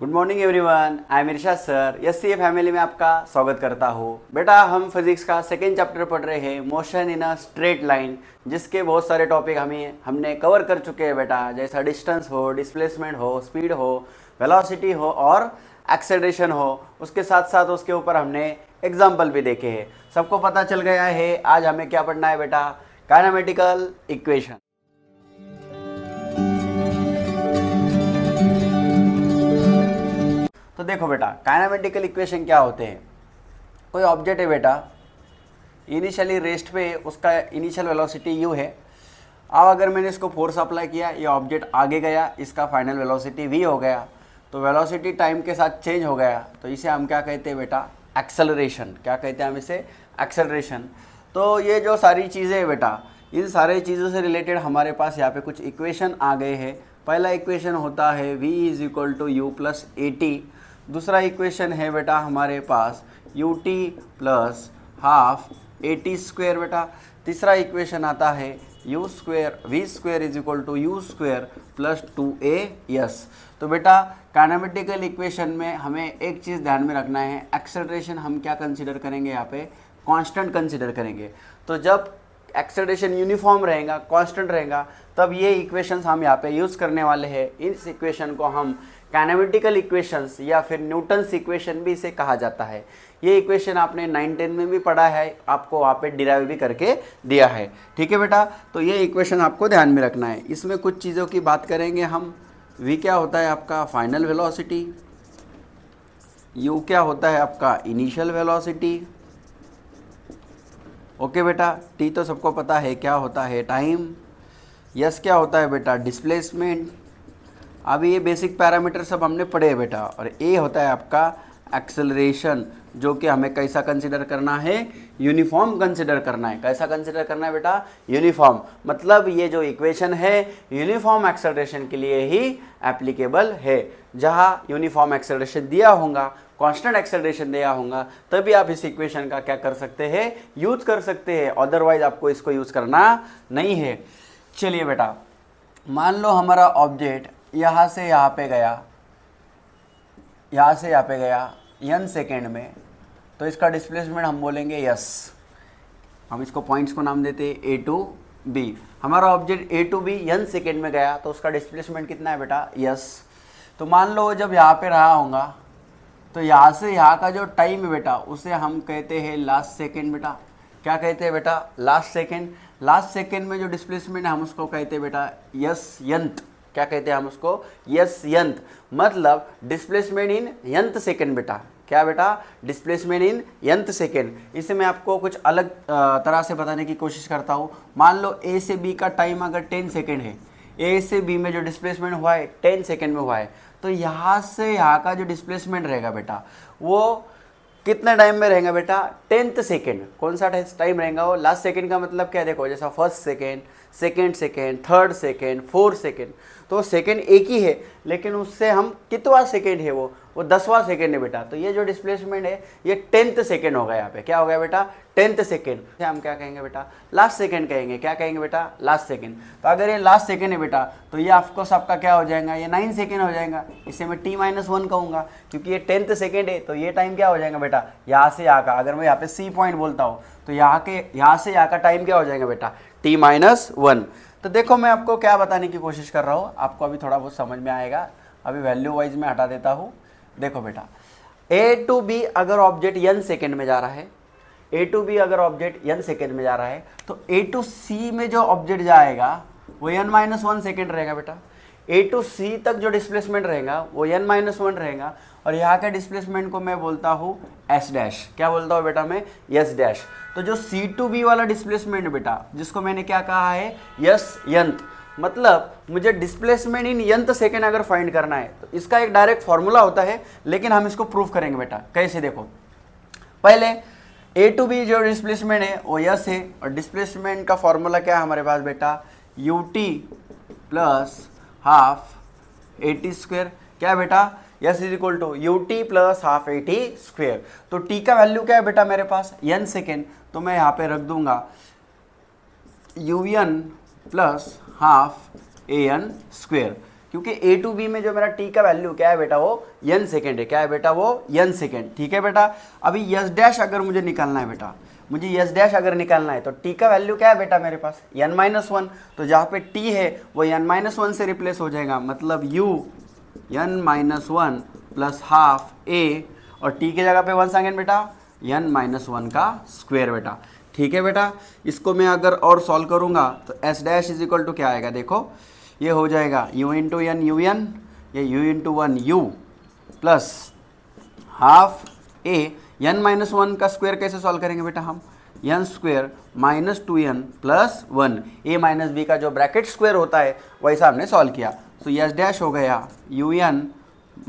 Good morning everyone I am sir S C family में आपका स्वागत करता हूँ बेटा हम फिजिक्स का सेकेंड चैप्टर पढ़ रहे हैं motion in a straight line जिसके बहुत सारे टॉपिक हमें हमने कवर कर चुके हैं बेटा जैसा डिस्टेंस हो डिस्प्लेसमेंट हो स्पीड हो वेलोसिटी हो और एक्सेलरेशन हो उसके साथ साथ उसके ऊपर हमने एग्जाम्पल भी देखे हैं सबको पता चल गया है आज हमें क्या पढ़ना है बेटा काइनामेटिकल इक्वेशन तो देखो बेटा काइनामेटिकल इक्वेशन क्या होते हैं कोई ऑब्जेक्ट है बेटा इनिशियली रेस्ट पे उसका इनिशियल वेलोसिटी यू है अब अगर मैंने इसको फोर्स अप्लाई किया ये ऑब्जेक्ट आगे गया इसका फाइनल वेलोसिटी वी हो गया तो वेलोसिटी टाइम के साथ चेंज हो गया तो इसे हम क्या कहते हैं बेटा एक्सेलरेशन क्या कहते हैं हम इसे एक्सेलरेशन तो ये जो सारी चीज़ें हैं बेटा इन सारे चीज़ों से रिलेटेड हमारे पास यहाँ पे कुछ इक्वेशन आ गए हैं पहला इक्वेशन होता है v is equal to you plus A T दूसरा इक्वेशन है बेटा हमारे पास यू टी प्लस हाफ ए टी स्क्वेयर बेटा तीसरा इक्वेशन आता है you square V square is equal to you square plus two A S तो बेटा कैनामेटिकल इक्वेशन में हमें एक चीज़ ध्यान में रखना है एक्सेलरेशन हम क्या कंसिडर करेंगे यहाँ पे कांस्टेंट कंसिडर करेंगे तो जब एक्सेलरेशन यूनिफॉर्म रहेगा कांस्टेंट रहेगा तब ये इक्वेशंस हम यहाँ पे यूज़ करने वाले हैं इस इक्वेशन को हम कैनामेटिकल इक्वेशंस या फिर न्यूटन्स इक्वेशन भी इसे कहा जाता है ये इक्वेशन आपने नाइन टेन में भी पढ़ा है आपको वहाँ पे डिराइव भी करके दिया है ठीक है बेटा तो ये इक्वेशन आपको ध्यान में रखना है इसमें कुछ चीज़ों की बात करेंगे हम वी क्या होता है आपका फाइनल वेलोसिटी यू क्या होता है आपका इनिशियल वेलोसिटी ओके बेटा टी तो सबको पता है क्या होता है टाइम यस क्या होता है बेटा डिस्प्लेसमेंट अब ये बेसिक पैरामीटर सब हमने पढ़े बेटा और ए होता है आपका एक्सेलरेशन जो कि हमें कैसा कंसिडर करना है यूनिफॉर्म कंसिडर करना है कैसा कंसिडर करना है बेटा यूनिफॉर्म मतलब ये जो इक्वेशन है यूनिफॉर्म एक्सेलरेशन के लिए ही एप्लीकेबल है जहाँ यूनिफॉर्म एक्सेलरेशन दिया होगा कांस्टेंट एक्सेलरेशन दिया होगा तभी आप इस इक्वेशन का क्या कर सकते हैं यूज़ कर सकते हैं अदरवाइज आपको इसको यूज़ करना नहीं है चलिए बेटा मान लो हमारा ऑब्जेक्ट यहाँ से यहाँ पे गया यहाँ से यहाँ पे गया यन सेकेंड में तो इसका डिस्प्लेसमेंट हम बोलेंगे यस हम इसको पॉइंट्स को नाम देते ए टू बी हमारा object A to B N second में गया तो उसका डिस्प्लेसमेंट कितना है बेटा यस तो मान लो जब यहाँ पे रहा होगा तो यहाँ से यहाँ का जो टाइम है बेटा उसे हम कहते हैं लास्ट सेकेंड बेटा क्या कहते हैं बेटा लास्ट सेकेंड लास्ट सेकेंड में जो डिस्प्लेसमेंट है हम उसको कहते हैं बेटा यस यंत क्या कहते हैं हम उसको यस यंत्र मतलब डिस्प्लेसमेंट इन यंत्र सेकेंड बेटा क्या बेटा डिस्प्लेसमेंट इन यंत्र सेकेंड इसे मैं आपको कुछ अलग तरह से बताने की कोशिश करता हूँ मान लो ए से बी का टाइम अगर टेन सेकेंड है ए से बी में जो डिस्प्लेसमेंट हुआ है टेन सेकेंड में हुआ है तो यहाँ से यहाँ का जो डिस्प्लेसमेंट रहेगा बेटा वो कितने टाइम में रहेगा बेटा टेंथ सेकेंड कौन सा टाइम रहेगा वो लास्ट सेकेंड का मतलब क्या देखो जैसा first second second second third second fourth second तो सेकेंड एक ही है लेकिन उससे हम कितवा सेकेंड है वो वो दसवा सेकेंड है बेटा तो ये जो डिस्प्लेसमेंट है ये टेंथ सेकेंड होगा यहाँ पे क्या हो गया बेटा टेंथ सेकेंड हम क्या कहेंगे बेटा लास्ट सेकेंड कहेंगे क्या कहेंगे बेटा लास्ट सेकेंड तो अगर ये लास्ट सेकेंड है बेटा तो ये आपको सबका क्या हो जाएगा ये नाइन सेकेंड हो जाएगा इसे मैं टी माइनस वन कहूँगा क्योंकि ये टेंथ सेकेंड है तो ये टाइम क्या हो जाएगा बेटा यहाँ से यहाँ का अगर मैं यहाँ पे सी पॉइंट बोलता हूँ तो यहाँ के यहाँ से यहाँ का टाइम क्या हो जाएगा बेटा टी माइनस वन तो देखो मैं आपको क्या बताने की कोशिश कर रहा हूँ आपको अभी थोड़ा बहुत समझ में आएगा अभी वैल्यू वाइज मैं हटा देता हूँ देखो बेटा ए टू बी अगर ऑब्जेक्ट यन सेकेंड में जा रहा है ए टू बी अगर ऑब्जेक्ट यन सेकेंड में जा रहा है तो ए टू सी में जो ऑब्जेक्ट जाएगा वो यन माइनस वन सेकेंड रहेगा बेटा ए टू सी तक जो डिस्प्लेसमेंट रहेगा वो एन माइनस वन रहेगा और यहाँ के डिस्प्लेसमेंट को मैं बोलता हूँ एस डैश क्या बोलता हूँ बेटा मैं यस डैश तो जो सी टू बी वाला डिस्प्लेसमेंट बेटा जिसको मैंने क्या कहा है यस यंत मतलब मुझे डिस्प्लेसमेंट इन यंत सेकेंड अगर फाइंड करना है तो इसका एक डायरेक्ट फॉर्मूला होता है लेकिन हम इसको प्रूफ करेंगे बेटा कैसे देखो पहले ए टू बी जो डिस्प्लेसमेंट है वो यस है और डिस्प्लेसमेंट का फॉर्मूला क्या है हमारे पास बेटा U T plus half eighty square क्या बेटा yes is equal to U T plus half A T square तो टी का वैल्यू क्या है बेटा मेरे पास एन सेकेंड तो मैं यहाँ पे रख दूंगा U N plus half A N square क्योंकि ए टू बी में जो मेरा टी का वैल्यू क्या है बेटा वो एन सेकेंड है क्या है बेटा वो एन सेकेंड ठीक है बेटा अभी यस डैश अगर मुझे निकालना है बेटा मुझे यस डैश अगर निकालना है तो टी का वैल्यू क्या है बेटा मेरे पास एन माइनस वन तो जहाँ पे टी है वो एन माइनस वन से रिप्लेस हो जाएगा मतलब U N minus one plus half A और टी की जगह पे वन सांगेन बेटा एन माइनस वन का स्क्वेयर बेटा ठीक है बेटा इसको मैं अगर और सॉल्व करूँगा तो s dash is equal to क्या आएगा देखो ये हो जाएगा u into n u n ये u into one u plus half ए एन माइनस वन का स्क्वायर कैसे सॉल्व करेंगे बेटा हम n square minus two n plus one a minus b का जो ब्रैकेट स्क्वायर होता है वैसा हमने सॉल्व किया सो यस डैश हो गया u N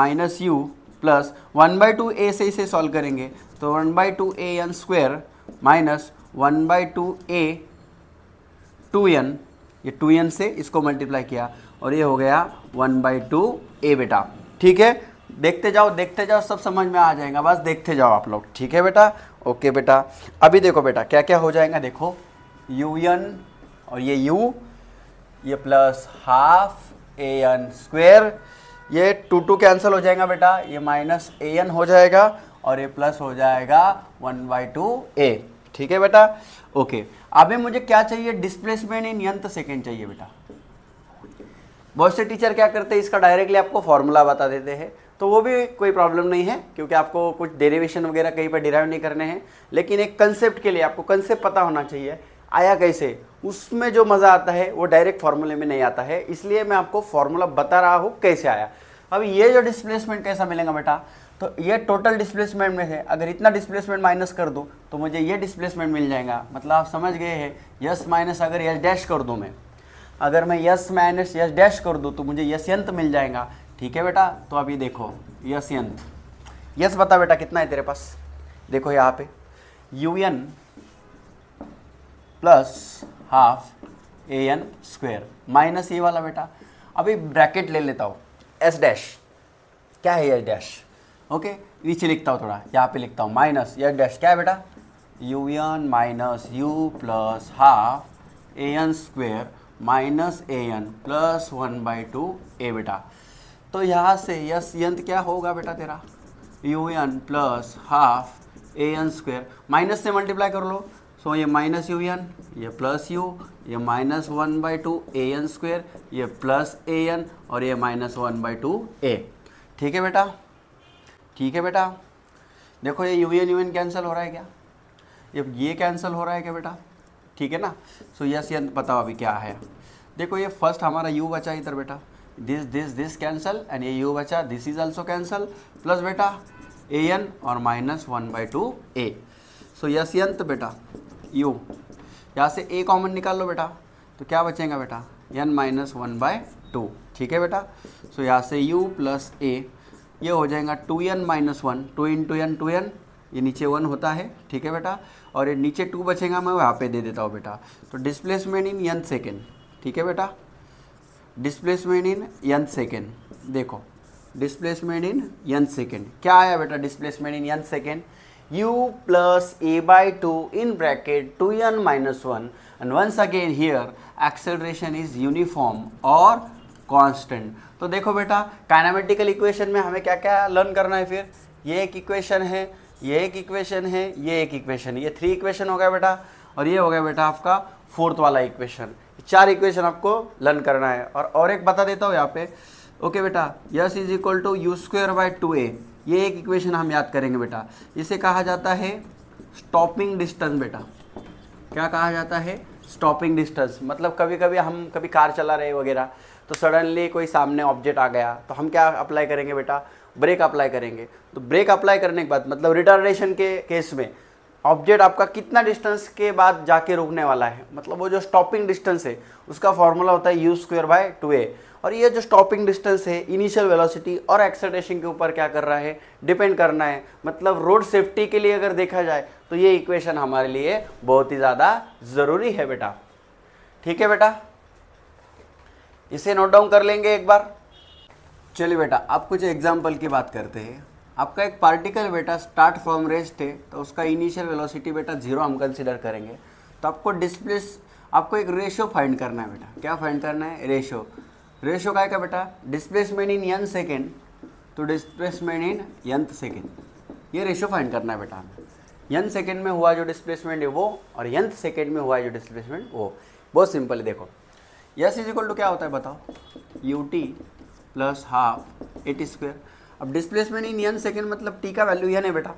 minus u plus one by two a से इसे सॉल्व करेंगे तो one by two a N square minus one by two a two n ये टू एन से इसको मल्टीप्लाई किया और ये हो गया वन बाई टू ए बेटा ठीक है देखते जाओ देखते जाओ सब समझ में आ जाएगा बस देखते जाओ आप लोग ठीक है बेटा ओके बेटा अभी देखो बेटा क्या क्या हो जाएगा देखो यू एन और ये यू ये plus half A N square ये टू टू कैंसिल हो जाएगा बेटा ये माइनस ए एन हो जाएगा और ये प्लस हो जाएगा वन बाई टू ए ठीक है बेटा ओके अभी मुझे क्या चाहिए डिस्प्लेसमेंट इन यंत्र सेकेंड चाहिए बेटा बहुत से टीचर क्या करते हैं इसका डायरेक्टली आपको फॉर्मूला बता देते हैं तो वो भी कोई प्रॉब्लम नहीं है क्योंकि आपको कुछ डेरिवेशन वगैरह कहीं पर डिराइव नहीं करने हैं लेकिन एक कंसेप्ट के लिए आपको कंसेप्ट पता होना चाहिए आया कैसे उसमें जो मज़ा आता है वो डायरेक्ट फार्मूले में नहीं आता है इसलिए मैं आपको फार्मूला बता रहा हूँ कैसे आया अब ये जो डिस्प्लेसमेंट कैसा मिलेगा बेटा तो ये टोटल डिस्प्लेसमेंट में है अगर इतना डिस्प्लेसमेंट माइनस कर दूँ तो मुझे ये डिस्प्लेसमेंट मिल जाएगा मतलब आप समझ गए हैं यस माइनस अगर यस डैश कर दूँ मैं अगर मैं यस माइनस यस डैश कर दूँ तो मुझे यस यंत मिल जाएगा ठीक है बेटा तो अभी देखो यस यंत यस बता बेटा कितना है तेरे पास देखो यहाँ पे u N plus half A N square minus ये वाला बेटा अभी ब्रैकेट ले लेता हूँ एस डैश क्या है एस डैश ओके नीचे लिखता हूँ थोड़ा यहाँ पे लिखता हूँ माइनस एस डैश क्या है बेटा u N minus u plus half A N square minus a n plus one by two a बेटा तो यहाँ से यस यंत क्या होगा बेटा तेरा u N plus half A N square minus से मल्टीप्लाई कर लो सो ये माइनस यू एन ये प्लस यू ये minus one by two a N square ये प्लस ए एन और ये minus one by two a ठीक है बेटा ठीक है बेटा देखो ये u n u n cancel हो रहा है क्या ये ये कैंसिल हो रहा है क्या बेटा ठीक है ना सो यस यंत बताओ अभी क्या है देखो ये फर्स्ट हमारा यू बचा इधर बेटा this this this cancel and ये यू बचा this is also cancel plus बेटा ए एन और minus one by two a so s nth बेटा यू यहाँ से ए कॉमन निकाल लो बेटा तो क्या बचेगा बेटा N minus one by two ठीक है बेटा सो so, यहाँ से u प्लस ए ये हो जाएगा two n minus one two in two n two n ये नीचे वन होता है ठीक है बेटा और ये नीचे टू बचेगा मैं वहाँ पे दे देता हूँ बेटा तो डिस्प्लेसमेंट इन यन सेकेंड ठीक है बेटा डिस्प्लेसमेंट इन यंथ सेकेंड देखो डिस्प्लेसमेंट इन यंथ सेकेंड क्या आया बेटा displacement in nth second u a by two in bracket two n minus one and once again here acceleration is uniform और constant तो देखो बेटा काइनामेटिकल इक्वेशन में हमें क्या क्या लर्न करना है फिर ये एक इक्वेशन है ये एक इक्वेशन है ये एक इक्वेशन ये थ्री इक्वेशन हो गया बेटा और ये हो गया बेटा आपका फोर्थ वाला इक्वेशन चार इक्वेशन आपको लर्न करना है और और एक बता देता हूँ यहाँ पे ओके बेटा yes is equal to you square by two a ये एक इक्वेशन हम याद करेंगे बेटा इसे कहा जाता है स्टॉपिंग डिस्टेंस बेटा क्या कहा जाता है स्टॉपिंग डिस्टेंस मतलब कभी कभी हम कभी कार चला रहे वगैरह तो सडनली कोई सामने ऑब्जेक्ट आ गया तो हम क्या अप्लाई करेंगे बेटा ब्रेक अप्लाई करेंगे तो ब्रेक अप्लाई करने के बाद मतलब रिटर्नेशन के केस में ऑब्जेक्ट आपका कितना डिस्टेंस के बाद जाके रुकने वाला है मतलब वो जो स्टॉपिंग डिस्टेंस है उसका फॉर्मूला होता है you square by two a और ये जो स्टॉपिंग डिस्टेंस है इनिशियल वेलोसिटी और एक्सलटेशन के ऊपर क्या कर रहा है डिपेंड करना है मतलब रोड सेफ्टी के लिए अगर देखा जाए तो ये इक्वेशन हमारे लिए बहुत ही ज़्यादा ज़रूरी है बेटा ठीक है बेटा इसे नोट डाउन कर लेंगे एक बार चलिए बेटा आप कुछ एग्जाम्पल की बात करते हैं आपका एक पार्टिकल बेटा स्टार्ट फ्रॉम रेस्ट है तो उसका इनिशियल वेलोसिटी बेटा जीरो हम कंसिडर करेंगे तो आपको डिस्प्लेस आपको एक रेशो फाइंड करना है बेटा क्या फाइंड करना है रेशो रेशो का है बेटा डिस्प्लेसमेंट इन यंथ सेकेंड तो डिस्प्लेसमेंट इन यंथ सेकेंड ये रेशो फाइंड करना है बेटा हमें यंथ सेकेंड में हुआ जो डिस्प्लेसमेंट है वो और यंथ सेकेंड में हुआ जो डिस्प्लेसमेंट वो बहुत सिंपल है देखो यस इज इक्वल टू क्या होता है बताओ u T plus half eighty square अब डिस्प्लेसमेंट इन यन सेकेंड मतलब टी का वैल्यू यन है बेटा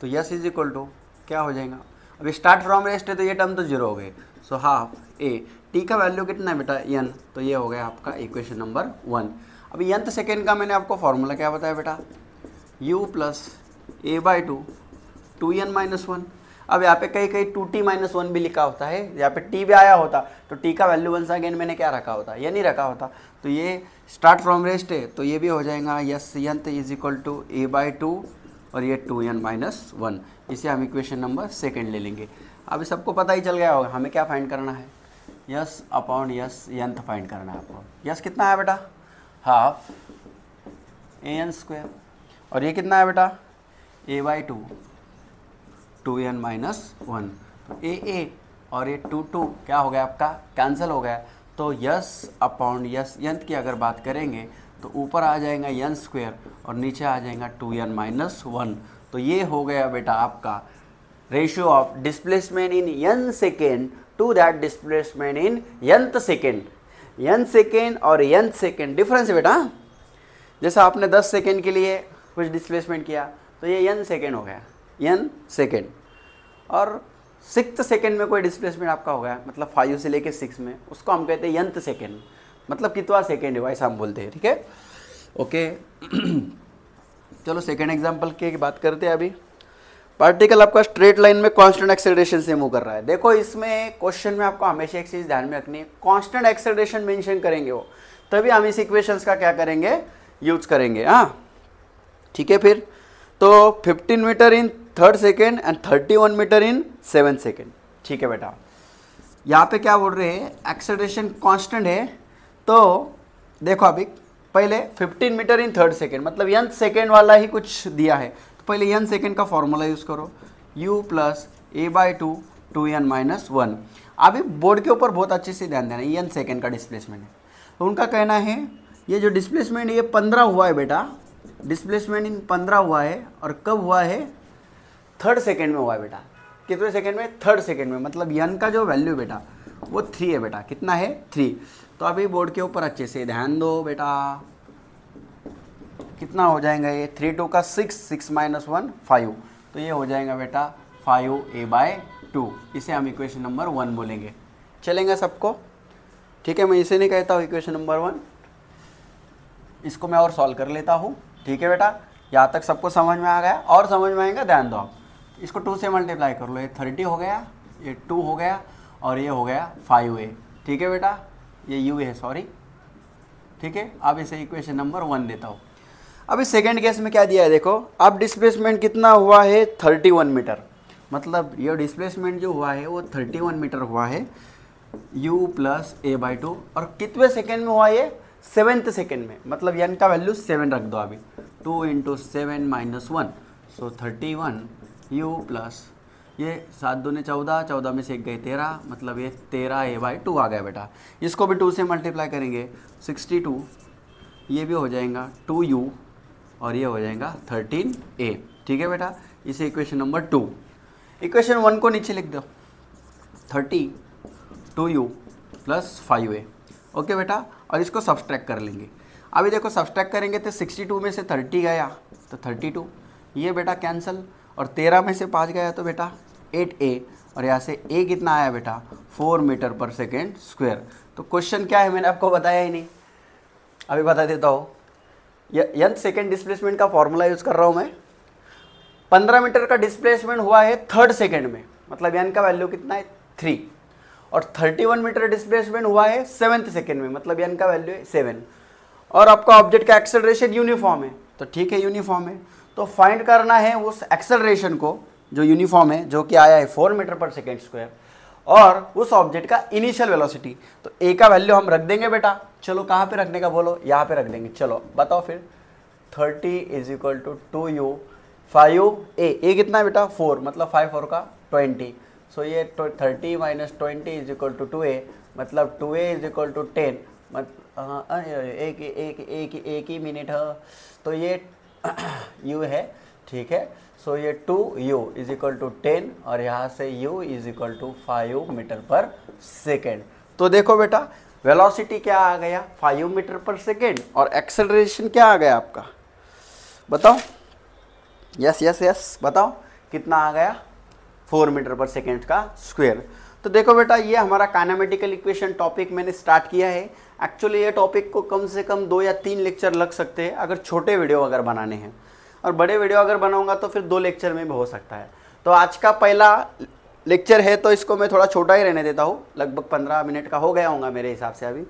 तो यस इज इक्वल टू क्या हो जाएगा अब स्टार्ट फ्रॉम रेस्ट है तो ये टर्म तो जीरो हो गए सो हाफ ए टी का वैल्यू कितना है बेटा यन तो ये हो गया आपका इक्वेशन नंबर वन अब यंथ सेकेंड का मैंने आपको फॉर्मूला क्या बताया बेटा u plus a by two two n minus one अब यहाँ पे कहीं कहीं टू टी माइनस वन भी लिखा होता है यहाँ पे टी भी आया होता तो टी का वैल्यू सा अगेन मैंने क्या रखा होता ये नहीं रखा होता तो ये स्टार्ट फ्रॉम रेस्ट है तो ये भी हो जाएगा s nth is equal to a by two और ये टू एन माइनस वन इसे हम इक्वेशन नंबर सेकेंड ले लेंगे अभी सबको पता ही चल गया होगा हमें क्या फाइंड करना है s upon s nth find करना है आपको यस कितना है बेटा हाफ ए एन स्क्वायर और ये कितना है बेटा a by two two n minus one तो ए ए और ये टू टू क्या हो गया आपका कैंसिल हो गया तो यस अपॉन यस यंथ की अगर बात करेंगे तो ऊपर आ जाएगा यन स्क्वेयर और नीचे आ जाएगा टू एन माइनस वन तो ये हो गया बेटा आपका ratio of displacement in nth second to that displacement in nth second nth second और यंथ सेकेंड डिफरेंस बेटा जैसा आपने दस सेकेंड के लिए कुछ डिस्प्लेसमेंट किया तो ये यन सेकेंड हो गया एन सेकेंड और सिक्स सेकेंड में कोई डिस्प्लेसमेंट आपका हो गया मतलब फाइव से लेके सिक्स में उसको हम कहते हैं यंत सेकेंड मतलब कितवा सेकेंड है वैसा हम बोलते हैं ठीक है ओके चलो सेकेंड एग्जाम्पल की बात करते हैं अभी पार्टिकल आपका स्ट्रेट लाइन में कांस्टेंट एक्सेलरेशन से मूव कर रहा है देखो इसमें क्वेश्चन में आपको हमेशा एक चीज़ ध्यान में रखनी है कांस्टेंट एक्सेलरेशन मेंशन करेंगे वो तभी हम इस इक्वेशंस का क्या करेंगे यूज करेंगे हाँ ठीक है फिर तो 15 metre in third second and thirty one metre in seven second ठीक है बेटा यहाँ पे क्या बोल रहे हैं एक्सेलरेशन कांस्टेंट है तो देखो अभी पहले fifteen metre in third second मतलब यन सेकेंड वाला ही कुछ दिया है तो पहले यन सेकेंड का फॉर्मूला यूज़ करो u plus a by two two n minus one अभी बोर्ड के ऊपर बहुत अच्छे से ध्यान देना यन सेकेंड का डिस्प्लेसमेंट है तो उनका कहना है ये जो डिस्प्लेसमेंट ये पंद्रह हुआ है बेटा डिस्प्लेसमेंट इन पंद्रह हुआ है और कब हुआ है थर्ड सेकेंड में हुआ है बेटा कितने सेकेंड में थर्ड सेकेंड में मतलब यन का जो वैल्यू बेटा वो थ्री है बेटा कितना है थ्री तो अभी बोर्ड के ऊपर अच्छे से ध्यान दो बेटा कितना हो जाएगा ये थ्री टू का six six minus one five तो ये हो जाएगा बेटा फाइव ए बाय टू इसे हम इक्वेशन नंबर वन बोलेंगे चलेंगे सबको ठीक है मैं इसे नहीं कहता हूँ इक्वेशन नंबर वन इसको मैं और सॉल्व कर लेता हूँ ठीक है बेटा यहाँ तक सबको समझ में आ गया और समझ में आएगा ध्यान दो आप इसको टू से मल्टीप्लाई कर लो ये थर्टी हो गया ये टू हो गया और ये हो गया फाइव ए ठीक है बेटा ये यू है सॉरी ठीक है अब इसे इक्वेशन नंबर वन देता हूँ अभी सेकेंड केस में क्या दिया है देखो अब डिस्प्लेसमेंट कितना हुआ है थर्टी वन मीटर मतलब ये डिस्प्लेसमेंट जो हुआ है वो थर्टी वन मीटर हुआ है u plus a by two और कितने सेकेंड में हुआ ये सेवेंथ सेकेंड में मतलब यन का वैल्यू सेवन रख दो अभी two into seven minus one so thirty one u plus ये सात दो ने चौदह चौदह में से एक गए तेरह मतलब ये तेरह ए बाई टू आ गया बेटा इसको भी टू से मल्टीप्लाई करेंगे सिक्सटी टू ये भी हो जाएगा टू यू और ये हो जाएगा थर्टीन ए ठीक है बेटा इसे equation number two equation one को नीचे लिख दो thirty two you plus five a okay बेटा और इसको सब्सट्रैक कर लेंगे अभी देखो सब्सट्रैक करेंगे तो सिक्सटी टू में से थर्टी गया तो थर्टी टू ये बेटा कैंसिल और तेरह में से पाँच गया तो बेटा एट ए और यहाँ से ए कितना आया बेटा four metre per second square तो क्वेश्चन क्या है मैंने आपको बताया ही नहीं अभी बता देता हूँ यंथ सेकेंड डिस्प्लेसमेंट का फॉर्मूला यूज़ कर रहा हूँ मैं पंद्रह मीटर का डिस्प्लेसमेंट हुआ है थर्ड सेकेंड में मतलब यन का वैल्यू कितना है थ्री और थर्टी वन मीटर डिस्प्लेसमेंट हुआ है सेवन्थ सेकेंड में मतलब यन का वैल्यू है सेवन और आपका ऑब्जेक्ट का एक्सेलरेशन यूनिफॉर्म है तो ठीक है यूनिफॉर्म है तो फाइंड करना है उस एक्सेलरेशन को जो यूनिफॉर्म है जो कि आया है four metre per second square और उस ऑब्जेक्ट का इनिशियल वेलोसिटी तो ए का वैल्यू हम रख देंगे बेटा चलो कहाँ पे रखने का बोलो यहाँ पे रख देंगे चलो बताओ फिर thirty is equal to two u five a a कितना है बेटा फोर मतलब फाइव फोर का ट्वेंटी सो so, ये thirty minus twenty is equal to two a मतलब two a is equal to ten मत हाँ, एक एक एक एक ही मिनट है हाँ। तो ये यू है ठीक है सो so, ये two u is equal to ten और यहाँ से u is equal to five metre per second तो देखो बेटा वेलोसिटी क्या आ गया फाइव मीटर पर सेकेंड और एक्सेलरेशन क्या आ गया आपका बताओ यस यस यस बताओ कितना आ गया फोर मीटर पर सेकेंड का स्क्वेयर तो देखो बेटा ये हमारा काइनामेटिकल इक्वेशन टॉपिक मैंने स्टार्ट किया है एक्चुअली ये टॉपिक को कम से कम दो या तीन लेक्चर लग सकते हैं अगर छोटे वीडियो अगर बनाने हैं और बड़े वीडियो अगर बनाऊंगा तो फिर दो लेक्चर में भी हो सकता है तो आज का पहला लेक्चर है तो इसको मैं थोड़ा छोटा ही रहने देता हूँ लगभग पंद्रह मिनट का हो गया होगा मेरे हिसाब से अभी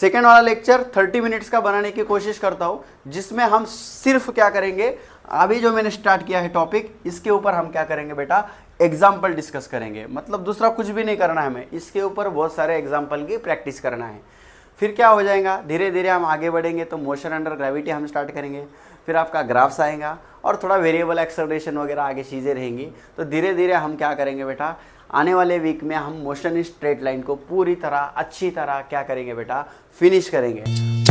सेकेंड वाला लेक्चर थर्टी मिनट्स का बनाने की कोशिश करता हूँ जिसमें हम सिर्फ क्या करेंगे अभी जो मैंने स्टार्ट किया है टॉपिक इसके ऊपर हम क्या करेंगे बेटा एग्जाम्पल डिस्कस करेंगे मतलब दूसरा कुछ भी नहीं करना है हमें इसके ऊपर बहुत सारे एग्जाम्पल की प्रैक्टिस करना है फिर क्या हो जाएगा धीरे धीरे हम आगे बढ़ेंगे तो मोशन अंडर ग्रेविटी हम स्टार्ट करेंगे फिर आपका ग्राफ्स आएगा और थोड़ा वेरिएबल एक्सलेशन वगैरह आगे चीज़ें रहेंगी तो धीरे धीरे हम क्या करेंगे बेटा आने वाले वीक में हम मोशन स्ट्रेट लाइन को पूरी तरह अच्छी तरह क्या करेंगे बेटा फिनिश करेंगे